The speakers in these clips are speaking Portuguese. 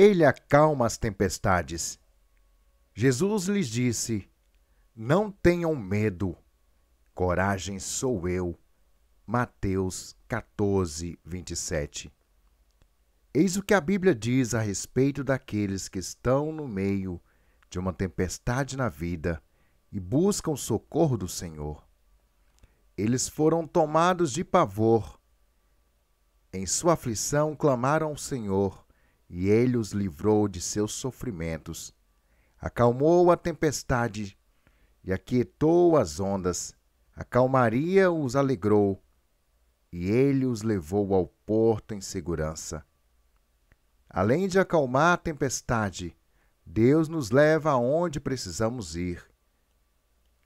ele acalma as tempestades. Jesus lhes disse: Não tenham medo, coragem sou eu. Mateus 14, 27. Eis o que a Bíblia diz a respeito daqueles que estão no meio de uma tempestade na vida e buscam socorro do Senhor. Eles foram tomados de pavor. Em sua aflição clamaram ao Senhor e ele os livrou de seus sofrimentos. Acalmou a tempestade e aquietou as ondas. A calmaria os alegrou e ele os levou ao porto em segurança. Além de acalmar a tempestade, Deus nos leva aonde precisamos ir.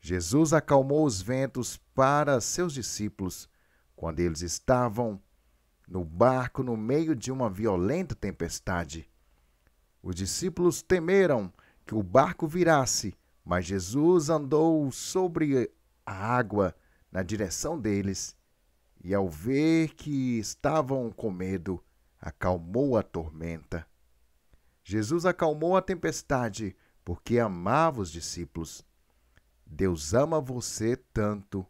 Jesus acalmou os ventos para seus discípulos quando eles estavam no barco no meio de uma violenta tempestade. Os discípulos temeram que o barco virasse, mas Jesus andou sobre a água na direção deles e, ao ver que estavam com medo, acalmou a tormenta. Jesus acalmou a tempestade porque amava os discípulos. Deus ama você tanto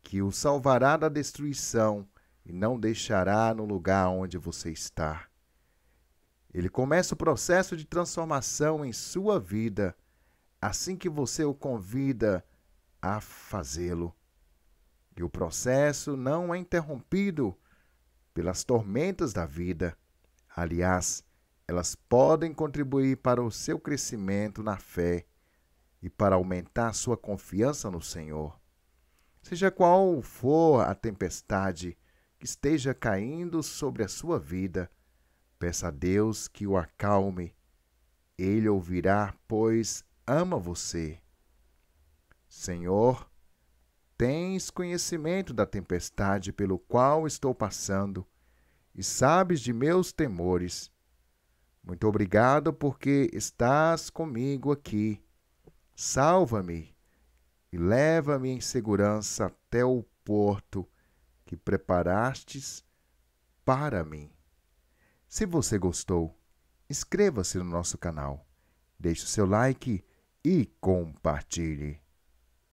que o salvará da destruição e não deixará no lugar onde você está. Ele começa o processo de transformação em sua vida assim que você o convida a fazê-lo. E o processo não é interrompido pelas tormentas da vida. Aliás, elas podem contribuir para o seu crescimento na fé e para aumentar sua confiança no Senhor. Seja qual for a tempestade, esteja caindo sobre a sua vida, peça a Deus que o acalme. Ele ouvirá, pois ama você. Senhor, tens conhecimento da tempestade pelo qual estou passando e sabes de meus temores. Muito obrigado porque estás comigo aqui. Salva-me e leva-me em segurança até o porto que preparastes para mim. Se você gostou, inscreva-se no nosso canal, deixe o seu like e compartilhe.